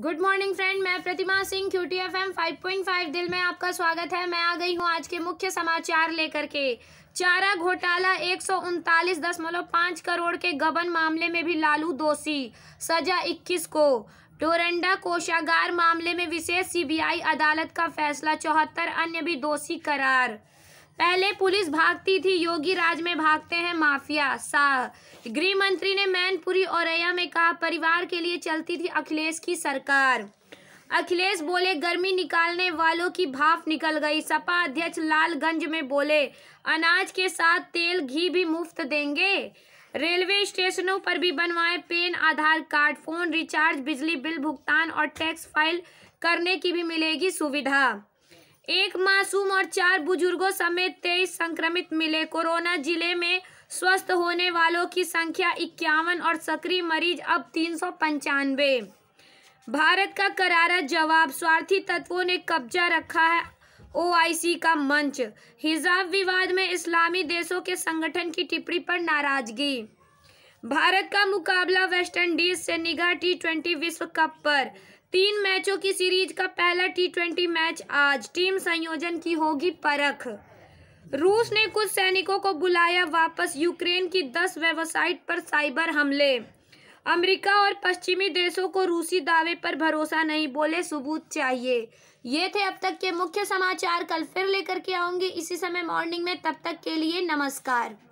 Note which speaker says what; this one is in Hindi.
Speaker 1: गुड मॉर्निंग फ्रेंड मैं Pratima Singh T F M five point five दिल में आपका स्वागत है मैं आ गई हूँ आज के मुख्य समाचार लेकर के चारा घोटाला एक सौ उनतालीस दशमलव पाँच करोड़ के गबन मामले में भी लालू दोषी सजा इक्कीस को डोरेंडा कोषागार मामले में विशेष सीबीआई अदालत का फैसला चौहत्तर अन्य भी दोषी करार पहले पुलिस भागती थी योगी राज में भागते हैं माफिया सा गृह मंत्री ने मैनपुरी औरैया में कहा परिवार के लिए चलती थी अखिलेश की सरकार अखिलेश बोले गर्मी निकालने वालों की भाप निकल गई सपा अध्यक्ष लालगंज में बोले अनाज के साथ तेल घी भी मुफ्त देंगे रेलवे स्टेशनों पर भी बनवाए PAN Aadhaar card phone recharge बिजली बिल भुगतान और टैक्स फाइल करने की भी मिलेगी सुविधा एक मासूम और चार बुजुर्गों समेत तेईस संक्रमित मिले कोरोना जिले में स्वस्थ होने वालों की संख्या इक्यावन और सक्रिय मरीज अब तीन सौ पंचानवे भारत का करारा जवाब स्वार्थी तत्वों ने कब्जा रखा है ओआईसी का मंच हिजाब विवाद में इस्लामी देशों के संगठन की टिप्पणी पर नाराजगी भारत का मुकाबला वेस्टइंडीज से निगाह टी ट्वेंटी विश्व कप पर तीन मैचों की सीरीज का पहला टी ट्वेंटी मैच आज टीम संयोजन की होगी परख रूस ने कुछ सैनिकों को बुलाया वापस यूक्रेन की दस वेबसाइट पर साइबर हमले अमेरिका और पश्चिमी देशों को रूसी दावे पर भरोसा नहीं बोले सबूत चाहिए ये थे अब तक के मुख्य समाचार कल फिर लेकर के आऊँगी इसी समय मॉर्निंग में तब तक के लिए नमस्कार